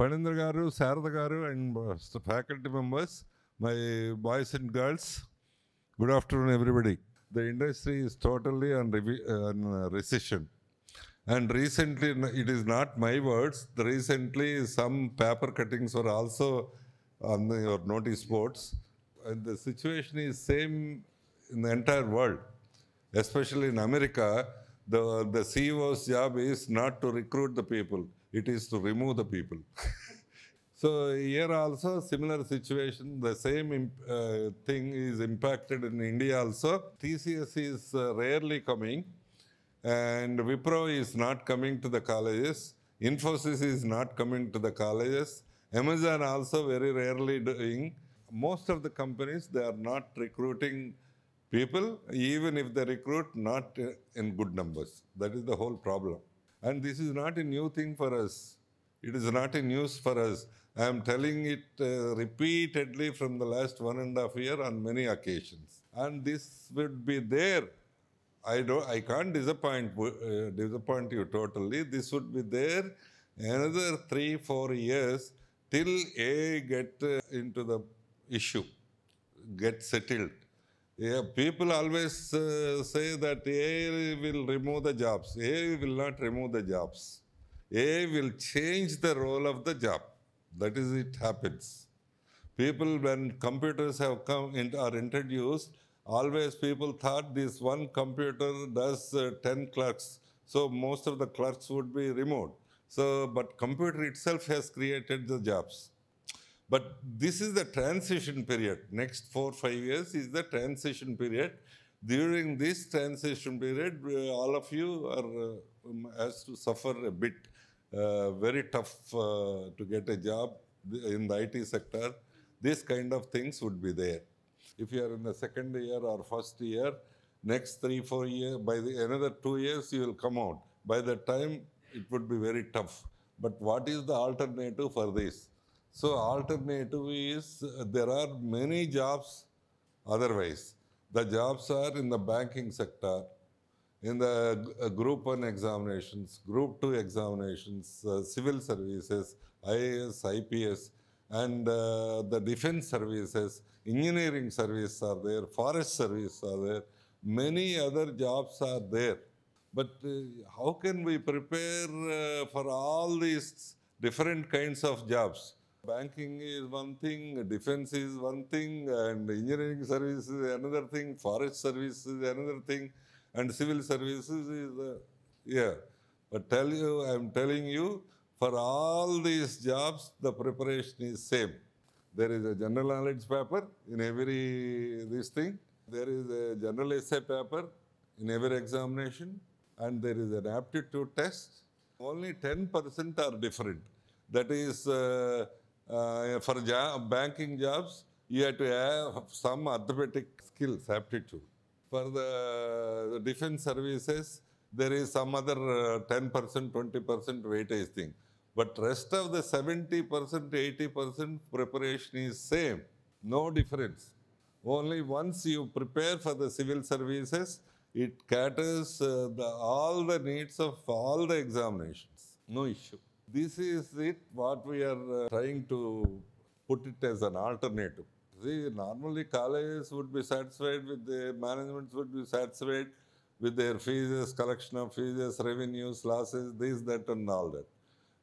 ఫణేంద్ర గారు శారద గారు and faculty and my boys and girls good afternoon everybody the industry is totally in రివి in recession, And recently, it is not my words, recently some paper cuttings were also on the, your notice boards. And the situation is same in the entire world, especially in America. The, the CEO's job is not to recruit the people it is to remove the people. so here also similar situation, the same uh, thing is impacted in India also. TCS is uh, rarely coming and Wipro is not coming to the colleges. Infosys is not coming to the colleges. Amazon also very rarely doing. Most of the companies, they are not recruiting people, even if they recruit, not uh, in good numbers. That is the whole problem. And this is not a new thing for us. It is not a news for us. I am telling it uh, repeatedly from the last one and a half year on many occasions. And this would be there. I, don't, I can't disappoint, uh, disappoint you totally. This would be there another three, four years till A get uh, into the issue, get settled. Yeah, people always uh, say that AI will remove the jobs. AI will not remove the jobs. AI will change the role of the job. That is, it happens. People, when computers have come in, are introduced, always people thought this one computer does uh, 10 clerks. So most of the clerks would be removed. So, but computer itself has created the jobs. But this is the transition period. Next four, five years is the transition period. During this transition period, uh, all of you are uh, um, has to suffer a bit. Uh, very tough uh, to get a job in the IT sector. These kind of things would be there. If you are in the second year or first year, next three, four years, by the, another two years, you will come out. By that time, it would be very tough. But what is the alternative for this? So alternative is uh, there are many jobs otherwise. The jobs are in the banking sector, in the uh, group 1 examinations, group 2 examinations, uh, civil services, IAS, IPS, and uh, the defense services, engineering service are there, forest service are there, many other jobs are there. But uh, how can we prepare uh, for all these different kinds of jobs? Banking is one thing, defense is one thing, and engineering service is another thing, forest service is another thing, and civil services is, uh, yeah. But tell you, I'm telling you, for all these jobs, the preparation is same. There is a general knowledge paper in every this thing. There is a general essay paper in every examination, and there is an aptitude test. Only 10% are different. That is. Uh, uh, for banking jobs, you have to have some arithmetic skills, aptitude. For the defense services, there is some other 10%, uh, 20% weightage thing. But rest of the 70%, 80% preparation is same. No difference. Only once you prepare for the civil services, it caters uh, the, all the needs of all the examinations. No issue. This is it, what we are uh, trying to put it as an alternative. See, normally colleges would be satisfied with the management would be satisfied with their fees, collection of fees, revenues, losses, this, that, and all that.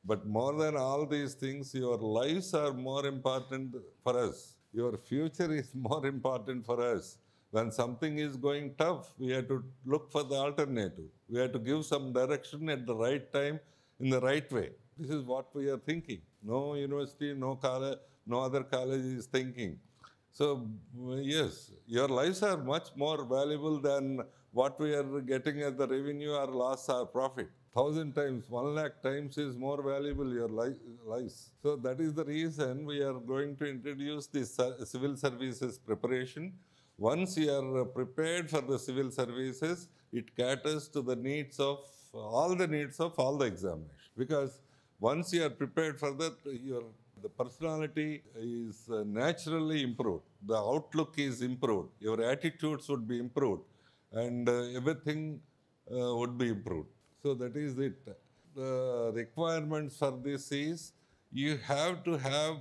But more than all these things, your lives are more important for us. Your future is more important for us. When something is going tough, we have to look for the alternative. We have to give some direction at the right time in the right way. This is what we are thinking. No university, no college, no other college is thinking. So, yes, your lives are much more valuable than what we are getting as the revenue or loss or profit. Thousand times, one lakh times is more valuable your lives. So, that is the reason we are going to introduce this civil services preparation. Once you are prepared for the civil services, it caters to the needs of all the needs of all the examinations. Because once you are prepared for that, your the personality is uh, naturally improved. The outlook is improved. Your attitudes would be improved, and uh, everything uh, would be improved. So that is it. The requirements for this is you have to have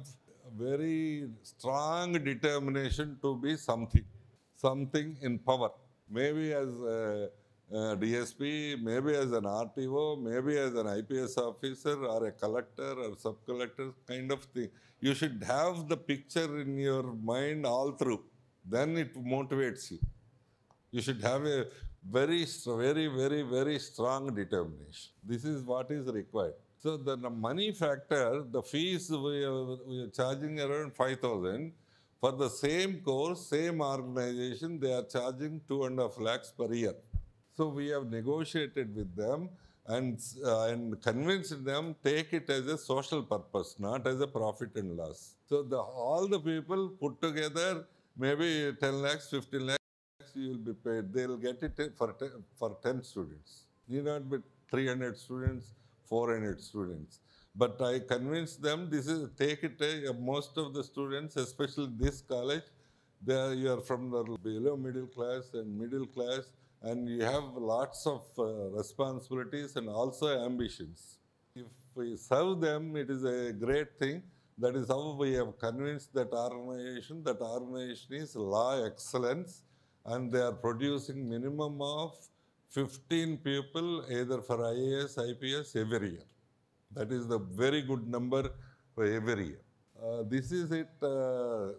very strong determination to be something, something in power. Maybe as a uh, DSP, maybe as an RTO, maybe as an IPS officer or a collector or sub collector kind of thing. You should have the picture in your mind all through. Then it motivates you. You should have a very, very, very, very strong determination. This is what is required. So the money factor, the fees we are, we are charging around 5,000. For the same course, same organization, they are charging two and a half lakhs per year. So we have negotiated with them and, uh, and convinced them take it as a social purpose, not as a profit and loss. So the, all the people put together, maybe 10 lakhs, 15 lakhs, you will be paid. They will get it for 10, for 10 students. Need not be 300 students, 400 students. But I convinced them this is take it. Uh, most of the students, especially this college, they are, you are from the below middle class and middle class and you have lots of uh, responsibilities and also ambitions. If we serve them, it is a great thing. That is how we have convinced that organization that organization is law excellence and they are producing minimum of 15 people either for IAS, IPS every year. That is the very good number for every year. Uh, this is it. Uh,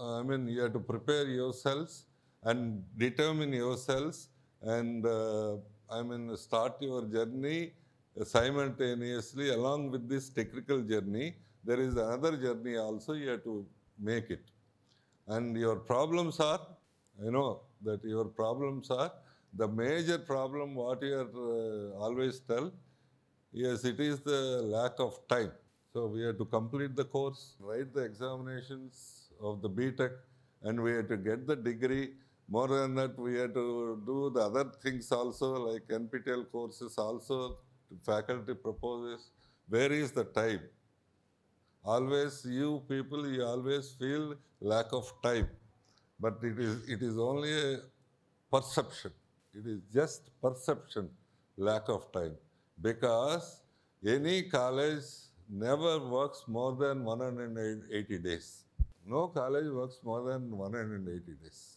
I mean, you have to prepare yourselves and determine yourselves and uh, I mean start your journey simultaneously along with this technical journey. There is another journey also you have to make it. And your problems are, I know that your problems are the major problem what you are uh, always tell, yes, it is the lack of time. So we have to complete the course, write the examinations of the BTEC, and we have to get the degree more than that, we had to do the other things also, like NPTEL courses also, faculty proposes. Where is the time? Always, you people, you always feel lack of time. But it is, it is only a perception. It is just perception, lack of time. Because any college never works more than 180 days. No college works more than 180 days.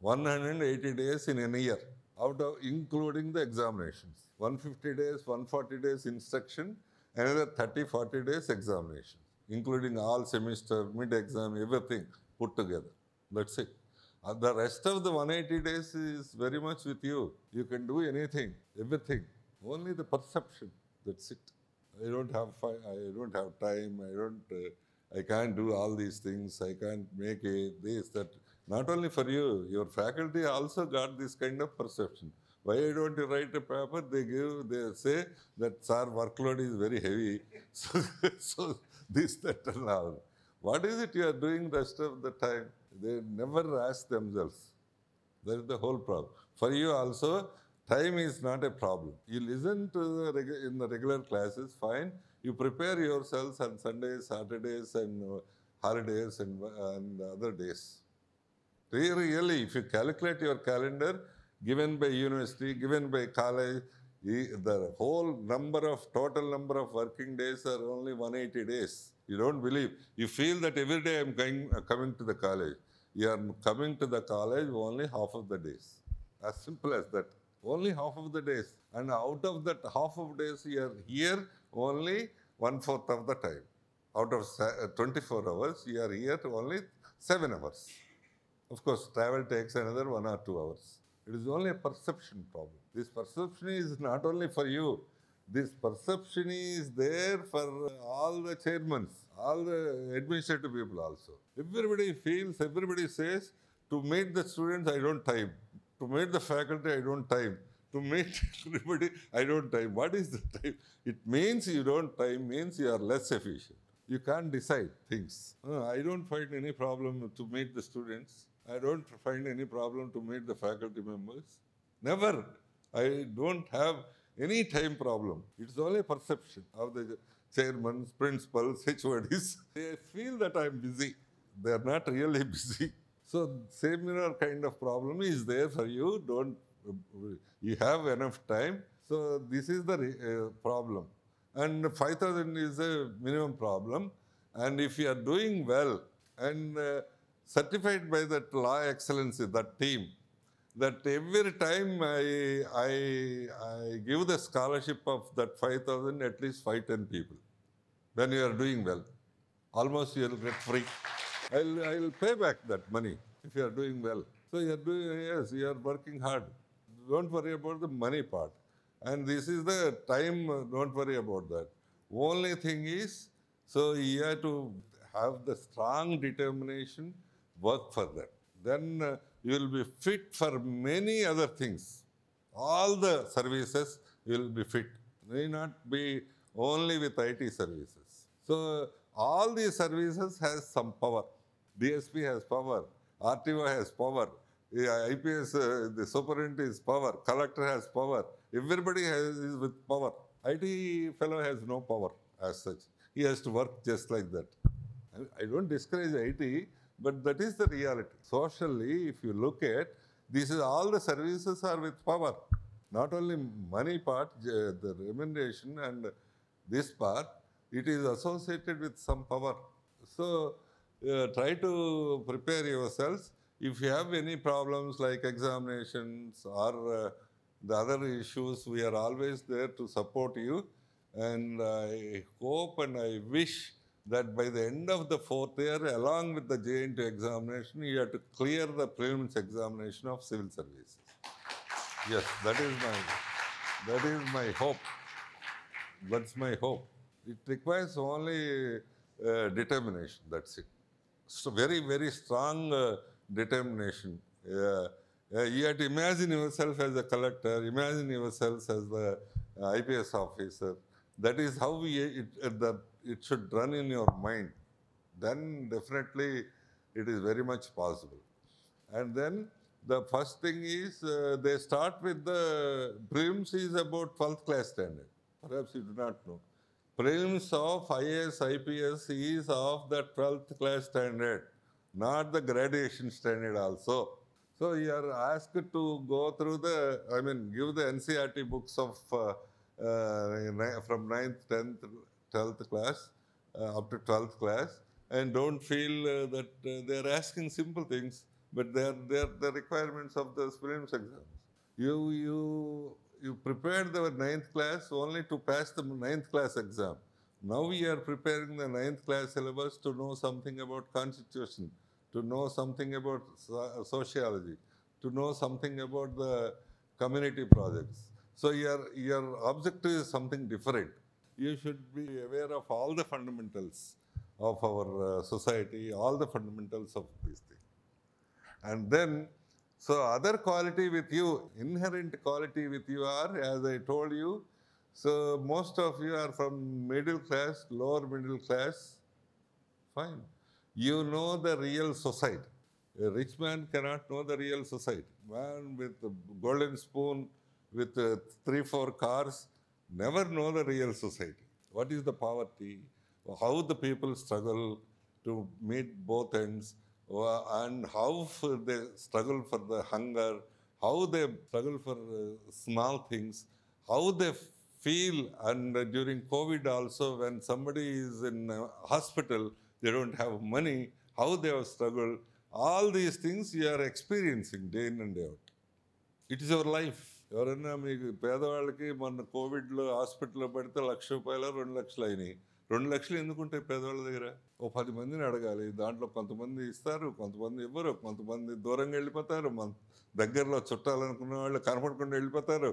180 days in any year, out of including the examinations. 150 days, 140 days instruction, another 30, 40 days examination, including all semester, mid-exam, everything put together. That's it. Uh, the rest of the 180 days is very much with you. You can do anything, everything. Only the perception. That's it. I don't have I don't have time. I don't. Uh, I can't do all these things. I can't make a this that. Not only for you, your faculty also got this kind of perception. Why don't you write a paper? They give, they say that sir, workload is very heavy. So, so this, that, and all. What is it you are doing rest of the time? They never ask themselves. That is the whole problem. For you also, time is not a problem. You listen to the in the regular classes, fine. You prepare yourselves on Sundays, Saturdays, and uh, holidays, and, and other days really, if you calculate your calendar, given by university, given by college, the whole number of, total number of working days are only 180 days. You don't believe. You feel that every day I'm going, uh, coming to the college. You are coming to the college only half of the days. As simple as that. Only half of the days. And out of that half of days, you are here only one fourth of the time. Out of uh, 24 hours, you are here only seven hours. Of course, travel takes another one or two hours. It is only a perception problem. This perception is not only for you. This perception is there for all the chairmen, all the administrative people also. Everybody feels, everybody says, to meet the students, I don't time. To meet the faculty, I don't time. To meet everybody, I don't time. What is the time? It means you don't time, means you are less efficient. You can't decide things. Uh, I don't find any problem to meet the students. I don't find any problem to meet the faculty members. Never. I don't have any time problem. It's only perception of the chairmans, principals, HODs. They feel that I'm busy. They're not really busy. So similar kind of problem is there for you. Don't you have enough time? So this is the uh, problem. And 5,000 is a minimum problem. And if you are doing well and uh, certified by that law excellency, that team, that every time I, I, I give the scholarship of that 5,000, at least 5, 10 people. When you are doing well, almost you will get free. I'll, I'll pay back that money if you are doing well. So you are doing, yes, you are working hard. Don't worry about the money part. And this is the time, don't worry about that. Only thing is, so you have to have the strong determination work for them, Then uh, you will be fit for many other things. All the services you will be fit. May not be only with IT services. So all these services has some power. DSP has power. RTO has power. IPS, uh, the superintendent is power. Collector has power. Everybody has, is with power. IT fellow has no power as such. He has to work just like that. I don't discourage IT, but that is the reality. Socially, if you look at, this is all the services are with power. Not only money part, the remuneration and this part, it is associated with some power. So uh, try to prepare yourselves. If you have any problems like examinations or uh, the other issues, we are always there to support you. And I hope and I wish that by the end of the fourth year, along with the JNT examination, you have to clear the prelims examination of civil services. yes, that is my that is my hope. That's my hope. It requires only uh, determination. That's it. So very very strong uh, determination. Uh, uh you have to imagine yourself as a collector. Imagine yourself as the uh, IPS officer. That is how we, it, uh, the it should run in your mind, then definitely it is very much possible. And then the first thing is uh, they start with the prelims is about 12th class standard. Perhaps you do not know. Prelims of IAS, IPS is of the 12th class standard, not the graduation standard also. So you are asked to go through the, I mean, give the NCRT books of uh, uh, from 9th, 10th, 12th class, uh, up to 12th class, and don't feel uh, that uh, they're asking simple things, but they're, they're the requirements of the prelims exams. You, you, you prepared the 9th class only to pass the 9th class exam. Now we are preparing the ninth class syllabus to know something about constitution, to know something about sociology, to know something about the community projects. So your, your objective is something different you should be aware of all the fundamentals of our uh, society, all the fundamentals of this thing, And then, so other quality with you, inherent quality with you are, as I told you, so most of you are from middle class, lower middle class, fine. You know the real society. A rich man cannot know the real society. Man with golden spoon, with uh, three, four cars, never know the real society. What is the poverty? How the people struggle to meet both ends, and how they struggle for the hunger, how they struggle for uh, small things, how they feel. And during COVID, also, when somebody is in hospital, they don't have money, how they have struggled. All these things you are experiencing day in and day out. It is your life. ఎవరైనా మీకు పేదవాళ్ళకి మొన్న కోవిడ్లో హాస్పిటల్లో పడితే లక్ష రూపాయలు రెండు లక్షలు అయినాయి రెండు లక్షలు ఉంటాయి పేదవాళ్ళ దగ్గర ఓ పది మందిని అడగాలి దాంట్లో కొంతమంది ఇస్తారు కొంతమంది ఇవ్వరు కొంతమంది దూరంగా వెళ్ళిపోతారు మన దగ్గరలో చుట్టాలనుకున్న వాళ్ళు కనపడకుండా వెళ్ళిపోతారు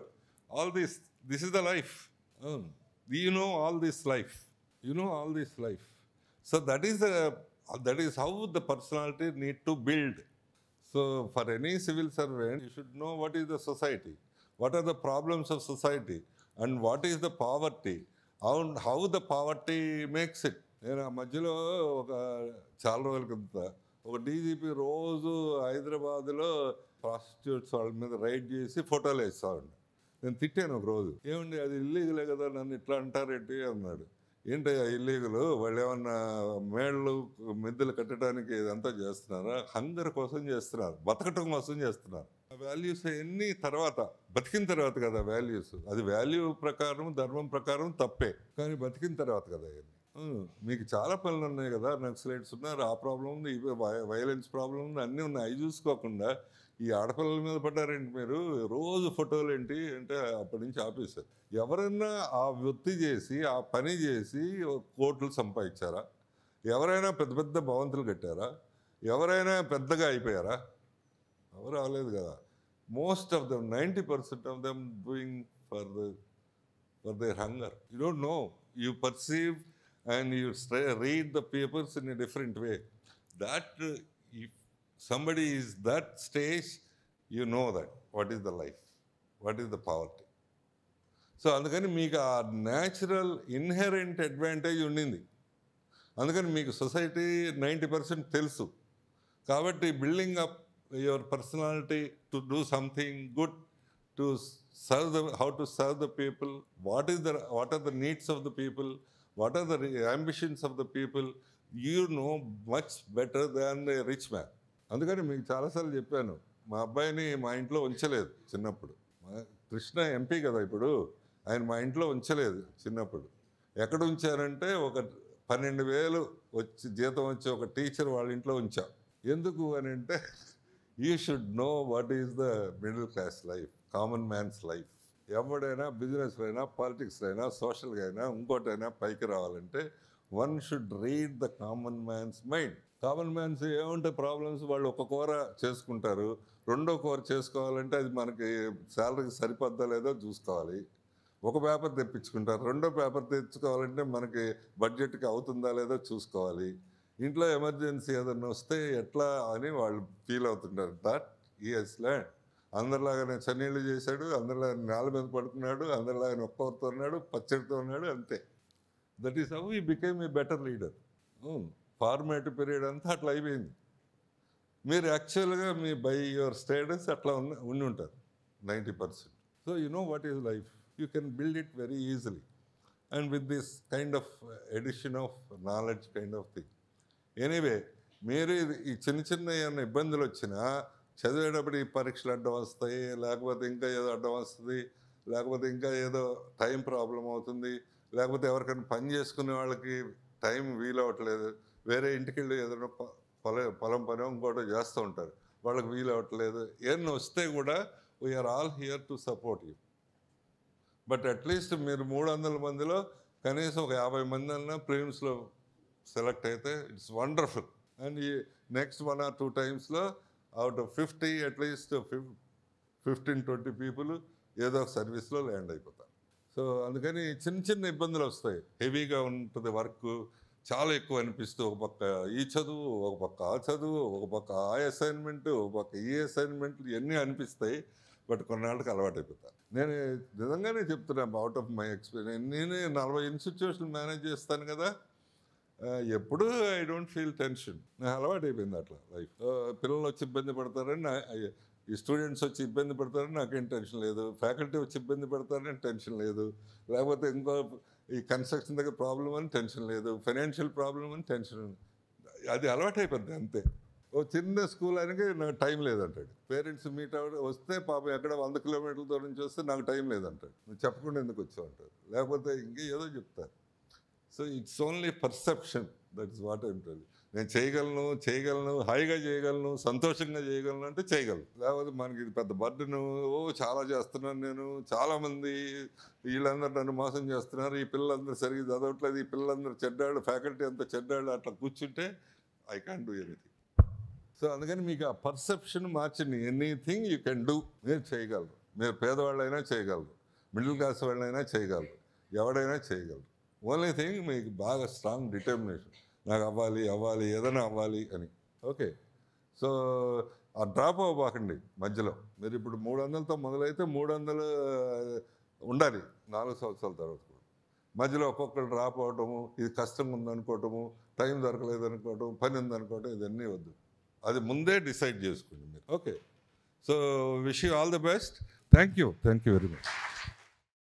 all this this is the life అవును you know all this life you know all this life so that is that is how the personality need to build so for any civil servant you should know what is the society what are the problems of society and what is the poverty and how the poverty makes it నేను ఆ మధ్యలో ఒక చాలా రోజుల కింద ఒక DGP రోజు హైదరాబాద్లో ప్రాస్టిట్యూట్స్ వాళ్ళ మీద రైడ్ చేసి ఫోటోలు వేస్తా ఉండే నేను తిట్టాను ఒక రోజు ఏమండి అది ఇల్లీగలే కదా నన్ను ఇట్లా అంటారేంటి అన్నాడు ఏంటయ్యా ఇల్లీగలు వాళ్ళు ఏమన్నా మేళ్ళు మిద్దెలు కట్టడానికి ఇదంతా చేస్తున్నారా హంగర్ కోసం చేస్తున్నారు బతకటం కోసం చేస్తున్నారు వాల్యూస్ అవన్నీ తర్వాత బతికిన తర్వాత కదా వాల్యూస్ అది వాల్యూ ప్రకారం ధర్మం ప్రకారం తప్పే కానీ బతికిన తర్వాత కదా మీకు చాలా పనులు ఉన్నాయి కదా నక్సలైట్స్ ఉన్నారు ఆ ప్రాబ్లం ఉంది వైలెన్స్ ప్రాబ్లం ఉంది అన్నీ ఉన్నాయి అవి చూసుకోకుండా ఈ ఆడపిల్లల మీద పడ్డారేంటి మీరు రోజు ఫోటోలు ఏంటి అంటే అప్పటి నుంచి ఆపేశారు ఎవరైనా ఆ వృత్తి చేసి ఆ పని చేసి కోట్లు సంపాదించారా ఎవరైనా పెద్ద పెద్ద భవంతులు కట్టారా ఎవరైనా పెద్దగా అయిపోయారా ఎవరు అవలేదు కదా most of them ninety percent of them doing for for their hunger you don't know you perceive and you read the papers in a different way that if somebody is that stage you know that what is the life what is the poverty so అందుకని మీకు ఆ natural inherent advantage ఉండింది అందుకని మీకు society ninety percent తెలుసు కాబట్టి building up your personality to do something good to serve the how to serve the people what is the what are the needs of the people what are the ambitions of the people you know much better than rich man అందుకని మీకు చాలాసార్లు చెప్పాను మా అబ్బాయిని మా ఇంట్లో ఉంచలేదు చిన్నప్పుడు Krishna MP కదా ఇప్పుడు ఆయన మా ఇంట్లో ఉంచలేదు చిన్నప్పుడు ఎక్కడ ఉంచారంటే ఒక పన్నెండు వేలు వచ్చి జీతం వచ్చి ఒక టీచర్ వాళ్ళ ఇంట్లో ఉంచాం ఎందుకు అని అంటే you should know what is the middle class life common man's life ఎవడైనా బిజినెస్లో అయినా పాలిటిక్స్లో అయినా సోషల్గా అయినా ఇంకోటైనా పైకి రావాలంటే one should read the common man's mind common man's ఏమంటే ప్రాబ్లమ్స్ వాళ్ళు ఒక కూర చేసుకుంటారు రెండో కూర చేసుకోవాలంటే అది మనకి శాలరీకి సరిపోద్దా లేదో చూసుకోవాలి ఒక పేపర్ తెప్పించుకుంటారు రెండో పేపర్ తెచ్చుకోవాలంటే మనకి బడ్జెట్కి అవుతుందా లేదో చూసుకోవాలి ఇంట్లో ఎమర్జెన్సీ ఏదన్నా వస్తే ఎట్లా అని వాళ్ళు ఫీల్ అవుతుంటారు దట్ ఈఎస్ ల్యాండ్ అందరిలాగానే చన్నీళ్ళు చేశాడు అందరిలాగా నేల మీద పడుకున్నాడు అందరిలాగానే ఒక్కరితో ఉన్నాడు పచ్చడితో ఉన్నాడు అంతే that is how he became a better leader formative period అంతా అట్లా అయిపోయింది మీరు యాక్చువల్గా మీ బై యువర్ స్టేటస్ అట్లా ఉన్న ఉండి ఉంటారు ninety percent so you know what is life you can build it very easily and with this kind of addition of knowledge kind of thing anyway మీరు ఈ చిన్న చిన్న ఏమైనా ఇబ్బందులు వచ్చినా చదివేటప్పుడు ఈ పరీక్షలు అడ్డం వస్తాయి లేకపోతే ఇంకా ఏదో అడ్డం వస్తుంది లేకపోతే ఇంకా ఏదో టైం ప్రాబ్లం అవుతుంది లేకపోతే ఎవరికైనా పని చేసుకునే వాళ్ళకి టైం వీలవ్వట్లేదు వేరే ఇంటికి వెళ్ళి ఏదైనా పొల పొలం పని ఇంకోటి చేస్తూ ఉంటారు వాళ్ళకి వీలు అవ్వట్లేదు ఏమన్నా వస్తే కూడా we are all here to support you but at least మీరు మూడు వందల మందిలో కనీసం ఒక యాభై మంది అన్నా ప్రేమ్స్లో సెలెక్ట్ అయితే ఇట్స్ వండర్ఫుల్ అండ్ ఈ నెక్స్ట్ వన్ ఆర్ టూ టైమ్స్లో out of fifty at least fif fifteen twenty people ఏదో ఒక సర్వీస్లో ల్యాండ్ అయిపోతారు సో అందుకని చిన్న చిన్న ఇబ్బందులు వస్తాయి హెవీగా ఉంటుంది వర్క్ చాలా ఎక్కువ అనిపిస్తూ ఒక పక్క ఈ చదువు ఒక పక్క ఆ చదువు ఒక పక్క ఆ అసైన్మెంట్ ఒక పక్క ఈ అసైన్మెంట్లు ఇవన్నీ అనిపిస్తాయి బట్ కొన్నాళ్ళకి అలవాటైపోతాను నేను నిజంగానే చెప్తున్నాను అవుట్ ఆఫ్ మై ఎక్స్పీరియన్స్ నేను నలభై ఇన్స్టిట్యూషన్ మేనేజ్ చేస్తాను కదా ఎప్పుడు ఐ డోంట్ ఫీల్ టెన్షన్ నాకు అలవాటు అయిపోయింది అట్లా లైఫ్ పిల్లలు వచ్చి ఇబ్బంది పడతారని ఈ స్టూడెంట్స్ వచ్చి ఇబ్బంది పడతారని నాకేం టెన్షన్ లేదు ఫ్యాకల్టీ వచ్చి ఇబ్బంది పడతారని టెన్షన్ లేదు లేకపోతే ఇంకో ఈ కన్స్ట్రక్షన్ దగ్గర ప్రాబ్లం అని టెన్షన్ లేదు ఫైనాన్షియల్ ప్రాబ్లం అని టెన్షన్ అది అయిపోద్ది అంతే ఓ చిన్న స్కూల్ ఆయనకి నాకు టైం లేదంటాడు పేరెంట్స్ మీట్ అవ్వడం వస్తే పాపం ఎక్కడ వంద కిలోమీటర్ల దూరం నుంచి వస్తే నాకు టైం లేదంటాడు నువ్వు చెప్పకుండా ఎందుకు వచ్చావు అంటారు లేకపోతే ఏదో చెప్తారు so it's only perception that is what I'm tell నేను చేయగలను చేయగలను హాయిగా చేయగలను సంతోషంగా చేయగలను అంటే చేయగలను లేకపోతే మనకి ఇది పెద్ద బర్డను ఓ చాలా చేస్తున్నాను నేను చాలామంది వీళ్ళందరూ నన్ను మోసం చేస్తున్నారు ఈ పిల్లలందరూ సరిగ్గా చదవట్లేదు ఈ పిల్లలందరూ చెడ్డాడు ఫ్యాకల్టీ అంతా చెడ్డాడు అట్లా కూర్చుంటే I can do anything so అందుకని మీకు ఆ పర్సెప్షన్ మార్చింది ఎనీథింగ్ యూ కెన్ డూ మీరు చేయగలరు మీరు పేదవాళ్ళైనా చేయగలరు మిడిల్ క్లాస్ వాళ్ళైనా చేయగలరు ఎవడైనా చేయగలరు ఓన్లీ థింగ్ మీకు బాగా స్ట్రాంగ్ డిటర్మినేషన్ నాకు అవ్వాలి అవ్వాలి ఏదైనా అవ్వాలి అని ఓకే సో ఆ డ్రాప్ అవ్వకండి మధ్యలో మీరు ఇప్పుడు మూడు వందలతో మొదలైతే మూడు వందలు ఉండాలి నాలుగు సంవత్సరాల తర్వాత మధ్యలో ఒక్కొక్కరు డ్రాప్ అవటము ఇది కష్టంగా ఉందనుకోవటము టైం దొరకలేదు అనుకోవటం పని ఉందనుకోవటం ఇదన్నీ వద్దు అది ముందే డిసైడ్ చేసుకోండి మీరు okay so wish you all the best thank you thank you very much